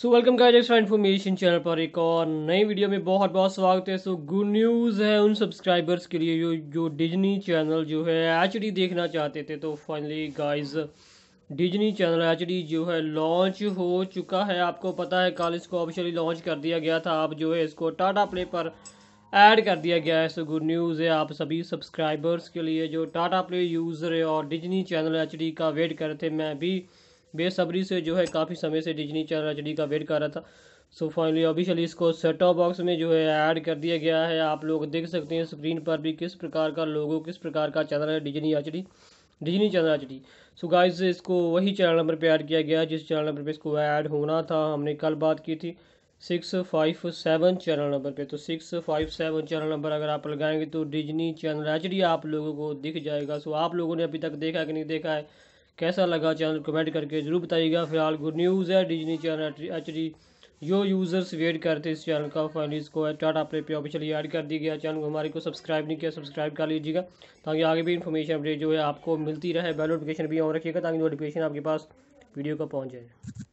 सो welcome guys extra information channel पर एक और नई वीडियो में बहुत बहुत स्वागत है सो गुड न्यूज़ है उन सब्सक्राइबर्स के लिए जो जो डिजनी चैनल जो है एच देखना चाहते थे तो finally guys Disney channel H जो है लॉन्च हो चुका है आपको पता है कल इसको ऑफिशियली लॉन्च कर दिया गया था आप जो है इसको टाटा प्ले पर ऐड कर दिया गया है सो गुड न्यूज़ है आप सभी सब्सक्राइबर्स के लिए जो टाटा प्ले यूज़र है और डिजनी चैनल एच का वेट कर रहे थे मैं भी बेसब्री से जो है काफ़ी समय से डिजनी चैनल एच का वेट कर रहा था सो फाइनली ऑफिशियली इसको सेटअप बॉक्स में जो है ऐड कर दिया गया है आप लोग देख सकते हैं स्क्रीन पर भी किस प्रकार का लोगो किस प्रकार का चैनल है Disney H Disney channel H D so guys इसको वही चैनल नंबर पर ऐड किया गया जिस चैनल नंबर पर इसको ऐड होना था हमने कल बात की थी six five seven channel number पे तो six five seven channel number अगर आप लगाएंगे तो डिजनी चैनल एच आप लोगों को दिख जाएगा सो आप लोगों ने अभी तक देखा कि नहीं देखा है कैसा लगा चैनल कमेंट करके ज़रूर बताइएगा फिलहाल गुड न्यूज़ है डिजनी चैनल एच डी जो यूज़र्स वेट करते इस चैनल का फाइनल इसको टाटा प्ले पे ऑफिशियली ऐड कर दिया गया चैनल को हमारे को सब्सक्राइब नहीं किया सब्सक्राइब कर लीजिएगा ताकि आगे भी इन्फॉर्मेशन अपडेट जो है आपको मिलती रहे बेल नोटिफिकेशन भी ऑन रखिएगा ताकि नोटिफिकेशन आपके पास वीडियो का पहुँच जाए